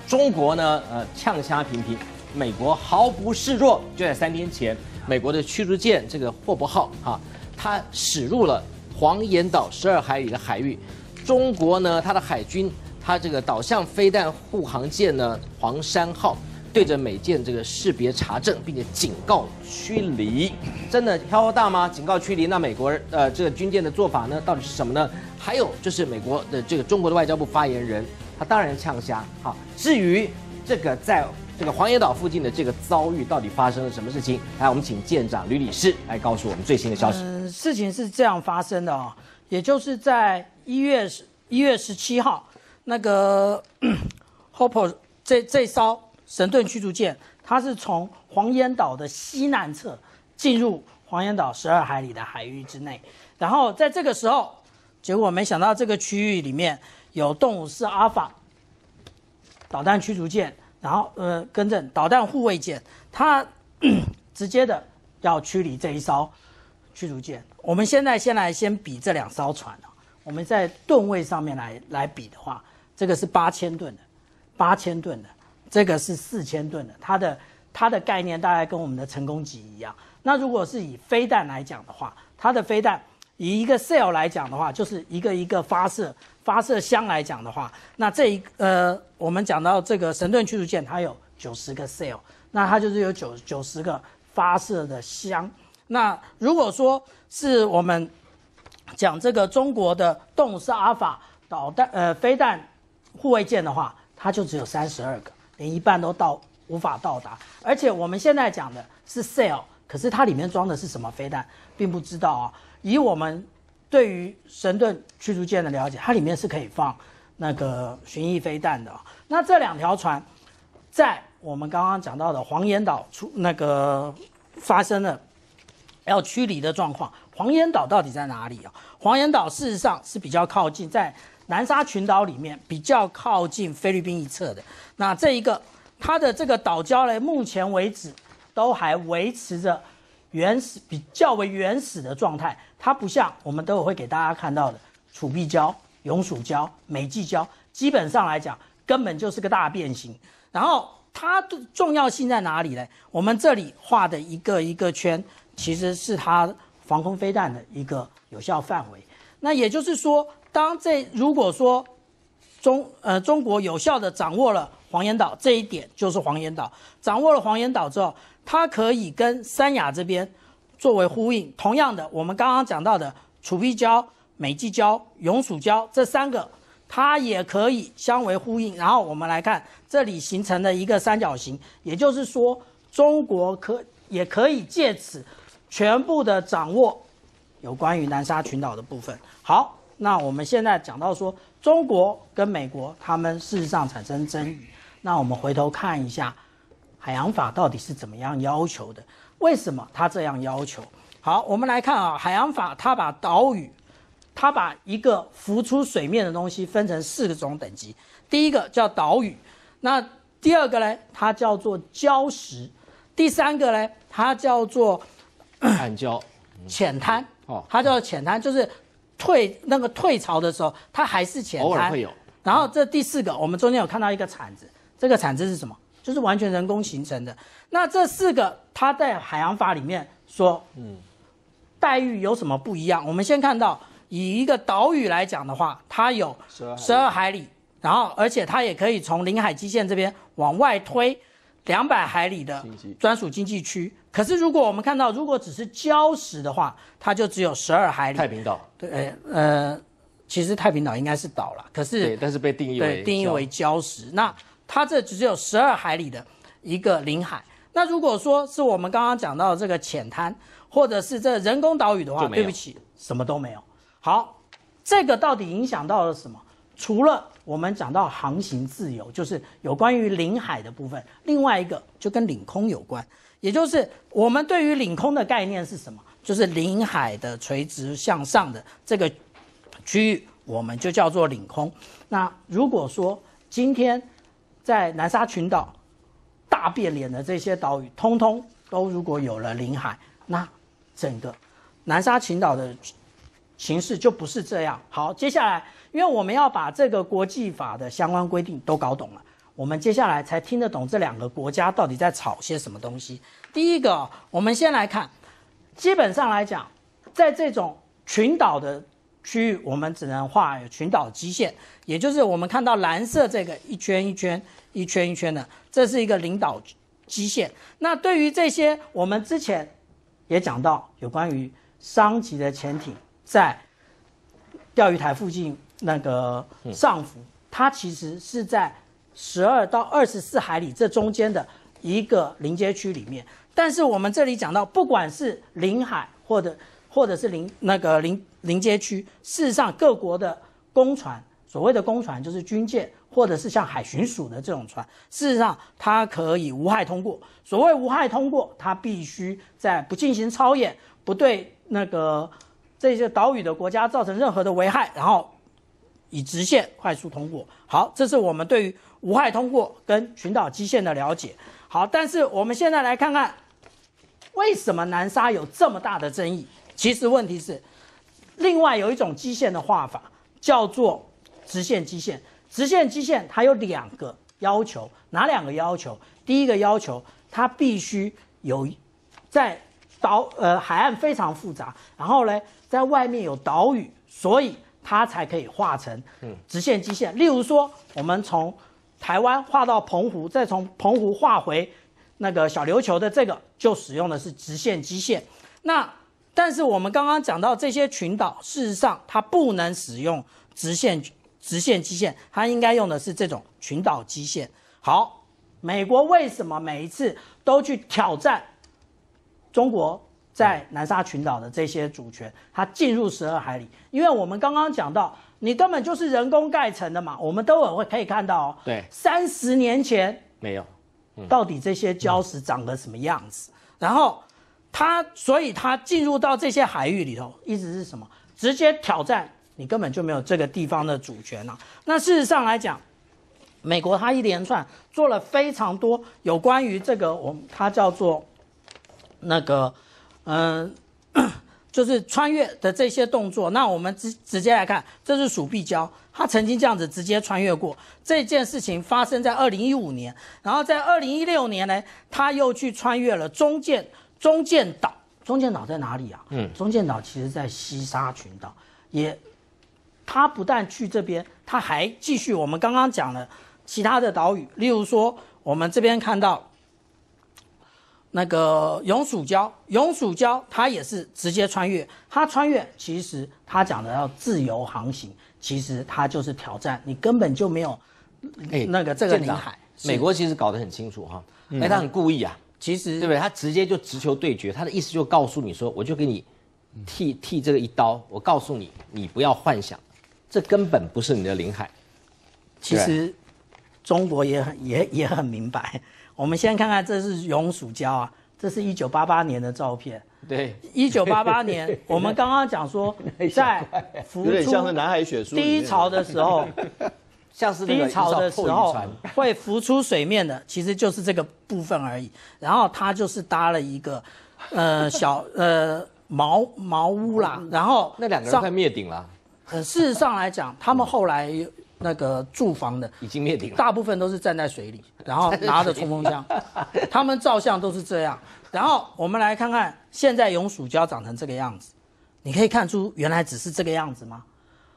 中国呢，呃，呛虾频频，美国毫不示弱。就在三天前，美国的驱逐舰这个“霍伯号”哈，它驶入了黄岩岛十二海里的海域。中国呢，它的海军，它这个导向飞弹护航舰呢“黄山号”，对着美舰这个识别查证，并且警告驱离。真的飘大吗？警告驱离。那美国呃，这个军舰的做法呢，到底是什么呢？还有就是美国的这个中国的外交部发言人。他当然呛虾，好。至于这个在这个黄岩岛附近的这个遭遇，到底发生了什么事情？来，我们请舰长吕理事来告诉我们最新的消息。嗯，事情是这样发生的啊，也就是在一月十一月十七号，那个 Hope 这这艘神盾驱逐舰，它是从黄岩岛的西南侧进入黄岩岛十二海里的海域之内，然后在这个时候，结果没想到这个区域里面。有动物是阿法导弹驱逐舰，然后呃，跟正导弹护卫舰，它 直接的要驱离这一艘驱逐舰。我们现在先来先比这两艘船啊，我们在吨位上面来来比的话，这个是八千吨的，八千吨的，这个是四千吨的，它的它的概念大概跟我们的成功级一样。那如果是以飞弹来讲的话，它的飞弹。以一个 cell 来讲的话，就是一个一个发射发射箱来讲的话，那这一呃，我们讲到这个神盾驱逐舰，它有九十个 cell，那它就是有九九十个发射的箱。那如果说是我们讲这个中国的动式阿尔法导弹呃飞弹护卫舰的话，它就只有三十二个，连一半都到无法到达。而且我们现在讲的是 cell。可是它里面装的是什么飞弹，并不知道啊。以我们对于神盾驱逐舰的了解，它里面是可以放那个巡弋飞弹的。那这两条船在我们刚刚讲到的黄岩岛出那个发生了要驱离的状况，黄岩岛到底在哪里啊？黄岩岛事实上是比较靠近在南沙群岛里面比较靠近菲律宾一侧的。那这一个它的这个岛礁呢，目前为止。都还维持着原始、比较为原始的状态，它不像我们都有会给大家看到的储壁胶、永暑胶、美济胶，基本上来讲根本就是个大变形。然后它的重要性在哪里呢？我们这里画的一个一个圈，其实是它防空飞弹的一个有效范围。那也就是说，当这如果说中呃中国有效的掌握了。黄岩岛这一点就是黄岩岛，掌握了黄岩岛之后，它可以跟三亚这边作为呼应。同样的，我们刚刚讲到的楚碧礁、美济礁、永暑礁这三个，它也可以相为呼应。然后我们来看这里形成的一个三角形，也就是说，中国可也可以借此全部的掌握有关于南沙群岛的部分。好，那我们现在讲到说，中国跟美国他们事实上产生争议。那我们回头看一下，海洋法到底是怎么样要求的？为什么他这样要求？好，我们来看啊，海洋法它把岛屿，它把一个浮出水面的东西分成四个种等级。第一个叫岛屿，那第二个呢，它叫做礁石，第三个呢，它叫做暗礁，浅滩哦，它叫浅滩，就是退那个退潮的时候，它还是浅滩，偶尔会有。然后这第四个，我们中间有看到一个铲子。这个产值是什么？就是完全人工形成的。那这四个它在海洋法里面说，嗯，待遇有什么不一样？我们先看到，以一个岛屿来讲的话，它有十二海里，然后而且它也可以从临海基线这边往外推两百海里的专属经济区。可是如果我们看到，如果只是礁石的话，它就只有十二海里。太平岛，对，呃，其实太平岛应该是岛了，可是对，但是被定义为定义为礁石。那它这只有十二海里的一个领海。那如果说是我们刚刚讲到这个浅滩，或者是这人工岛屿的话，对不起，什么都没有。好，这个到底影响到了什么？除了我们讲到航行自由，就是有关于领海的部分，另外一个就跟领空有关，也就是我们对于领空的概念是什么？就是领海的垂直向上的这个区域，我们就叫做领空。那如果说今天在南沙群岛大变脸的这些岛屿，通通都如果有了领海，那整个南沙群岛的形势就不是这样。好，接下来，因为我们要把这个国际法的相关规定都搞懂了，我们接下来才听得懂这两个国家到底在吵些什么东西。第一个，我们先来看，基本上来讲，在这种群岛的。区域我们只能画群岛基线，也就是我们看到蓝色这个一圈一圈、一圈一圈的，这是一个领导基线。那对于这些，我们之前也讲到有关于商级的潜艇在钓鱼台附近那个上浮，它其实是在十二到二十四海里这中间的一个临接区里面。但是我们这里讲到，不管是领海或者或者是邻那个邻邻接区，事实上各国的公船，所谓的公船就是军舰，或者是像海巡署的这种船，事实上它可以无害通过。所谓无害通过，它必须在不进行超演，不对那个这些岛屿的国家造成任何的危害，然后以直线快速通过。好，这是我们对于无害通过跟群岛基线的了解。好，但是我们现在来看看为什么南沙有这么大的争议。其实问题是，另外有一种基线的画法叫做直线基线。直线基线它有两个要求，哪两个要求？第一个要求，它必须有在岛呃海岸非常复杂，然后呢在外面有岛屿，所以它才可以画成直线基线。例如说，我们从台湾画到澎湖，再从澎湖画回那个小琉球的这个，就使用的是直线基线。那但是我们刚刚讲到这些群岛，事实上它不能使用直线直线基线，它应该用的是这种群岛基线。好，美国为什么每一次都去挑战中国在南沙群岛的这些主权？它进入十二海里，因为我们刚刚讲到，你根本就是人工盖成的嘛。我们都有会可以看到哦，对，三十年前没有，到底这些礁石长得什么样子？然后。他所以他进入到这些海域里头，意思是什么？直接挑战你根本就没有这个地方的主权啊。那事实上来讲，美国他一连串做了非常多有关于这个，我们它叫做那个，嗯，就是穿越的这些动作。那我们直直接来看，这是鼠币礁，它曾经这样子直接穿越过。这件事情发生在二零一五年，然后在二零一六年呢，它又去穿越了中建。中建岛，中建岛在哪里啊？嗯，中建岛其实，在西沙群岛，也，他不但去这边，他还继续我们刚刚讲了其他的岛屿，例如说我们这边看到那个永暑礁，永暑礁它也是直接穿越，它穿越其实它讲的要自由航行，其实它就是挑战，你根本就没有，那个这个领海，美国其实搞得很清楚哈，哎，他很故意啊。其实，对不对？他直接就直球对决，他的意思就告诉你说，我就给你剃剃这个一刀。我告诉你，你不要幻想，这根本不是你的领海。其实，中国也很、也、也很明白。我们先看看，这是永暑礁啊，这是一九八八年的照片。对，一九八八年，我们刚刚讲说，在浮出低潮的时候。像是低潮的时候 会浮出水面的，其实就是这个部分而已。然后它就是搭了一个，呃，小呃茅茅屋啦。然后那两个人快灭顶了。事实上来讲，他们后来那个住房的已经灭顶，了，大部分都是站在水里，然后拿着冲锋枪。他们照相都是这样。然后我们来看看现在永暑胶长成这个样子，你可以看出原来只是这个样子吗？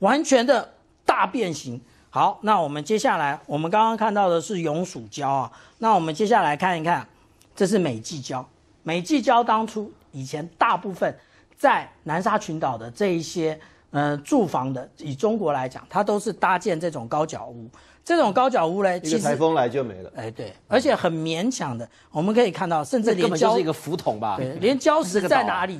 完全的大变形。好，那我们接下来，我们刚刚看到的是永暑胶啊。那我们接下来看一看，这是美济胶。美济胶当初以前大部分在南沙群岛的这一些，嗯，住房的，以中国来讲，它都是搭建这种高脚屋。这种高脚屋嘞，其实台风来就没了。哎，对，而且很勉强的。我们可以看到，甚至连礁，一个浮筒吧？对，连礁石在哪里？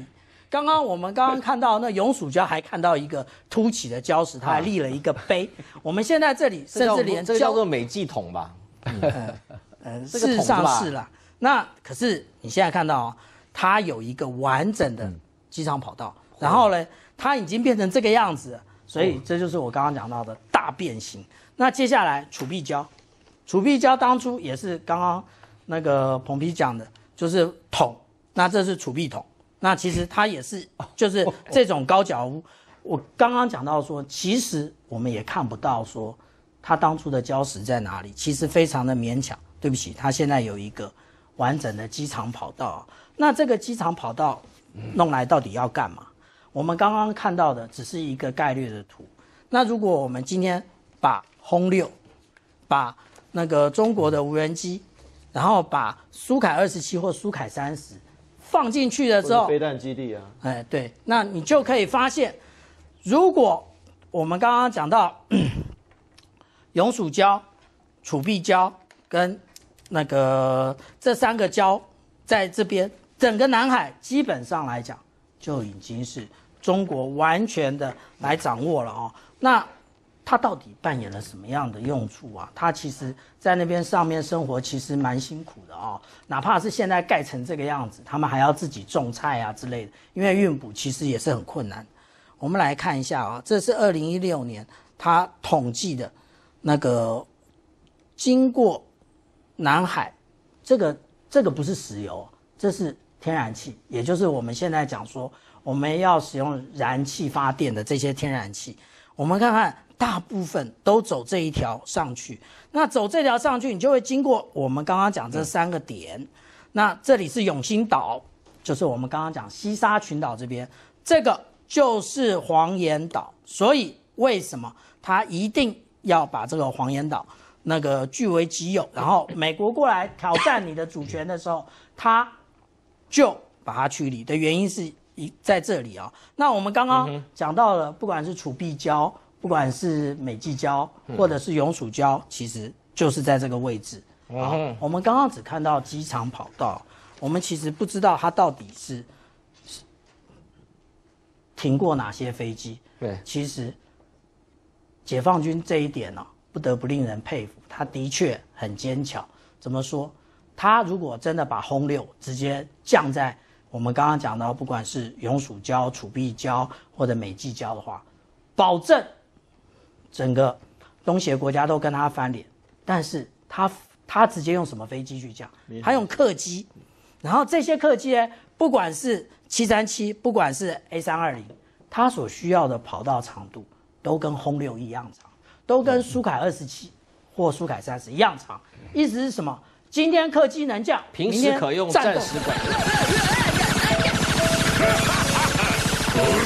刚刚我们刚刚看到那永暑礁，还看到一个凸起的礁石，它还立了一个碑。我们现在这里，甚至连这叫做美济桶吧？嗯，呃，事实上是了。那可是你现在看到哦，它有一个完整的机场跑道，然后呢，它已经变成这个样子，所以这就是我刚刚讲到的大变形。那接下来楚壁礁，楚壁礁当初也是刚刚那个彭丕讲的，就是桶，那这是储壁桶。那其实它也是，就是这种高脚屋。我刚刚讲到说，其实我们也看不到说，它当初的礁石在哪里，其实非常的勉强。对不起，它现在有一个完整的机场跑道。那这个机场跑道弄来到底要干嘛？我们刚刚看到的只是一个概率的图。那如果我们今天把轰六，把那个中国的无人机，然后把苏凯二十七或苏凯三十，放进去的时候，飞弹基地啊，哎，对，那你就可以发现，如果我们刚刚讲到永暑 礁、储碧礁跟那个这三个礁，在这边整个南海，基本上来讲，就已经是中国完全的来掌握了哦。那他到底扮演了什么样的用处啊？他其实在那边上面生活其实蛮辛苦的啊，哪怕是现在盖成这个样子，他们还要自己种菜啊之类的，因为运补其实也是很困难。我们来看一下啊，这是二零一六年他统计的，那个经过南海，这个这个不是石油，这是天然气，也就是我们现在讲说我们要使用燃气发电的这些天然气。我们看看。大部分都走这一条上去，那走这条上去，你就会经过我们刚刚讲这三个点。那这里是永兴岛，就是我们刚刚讲西沙群岛这边，这个就是黄岩岛。所以为什么他一定要把这个黄岩岛那个据为己有？然后美国过来挑战你的主权的时候，他就把它驱离的原因是一在这里啊。那我们刚刚讲到了，不管是楚碧礁。不管是美济礁，或者是永暑礁，其实就是在这个位置。后我们刚刚只看到机场跑道，我们其实不知道它到底是停过哪些飞机。对，其实解放军这一点呢，不得不令人佩服，他的确很坚强。怎么说？他如果真的把轰六直接降在我们刚刚讲到，不管是永暑礁、楚备礁或者美济礁的话，保证。整个东协国家都跟他翻脸，但是他他直接用什么飞机去降？他用客机，然后这些客机呢，不管是七三七，不管是 A 三二零，它所需要的跑道长度都跟轰六一样长，都跟苏凯二十七或苏凯三十一样长。意思是什么？今天客机能降，平时可用，暂时可用。